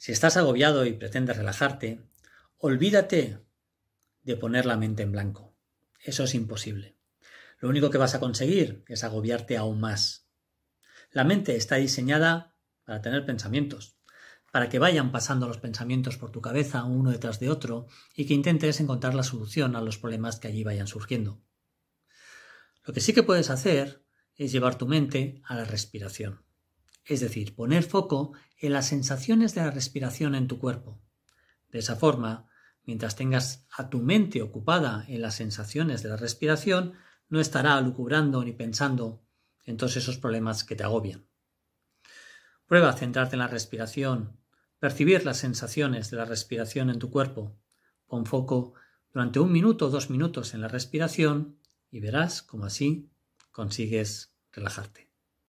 Si estás agobiado y pretendes relajarte, olvídate de poner la mente en blanco. Eso es imposible. Lo único que vas a conseguir es agobiarte aún más. La mente está diseñada para tener pensamientos, para que vayan pasando los pensamientos por tu cabeza uno detrás de otro y que intentes encontrar la solución a los problemas que allí vayan surgiendo. Lo que sí que puedes hacer es llevar tu mente a la respiración es decir, poner foco en las sensaciones de la respiración en tu cuerpo. De esa forma, mientras tengas a tu mente ocupada en las sensaciones de la respiración, no estará lucubrando ni pensando en todos esos problemas que te agobian. Prueba a centrarte en la respiración, percibir las sensaciones de la respiración en tu cuerpo. Pon foco durante un minuto o dos minutos en la respiración y verás cómo así consigues relajarte.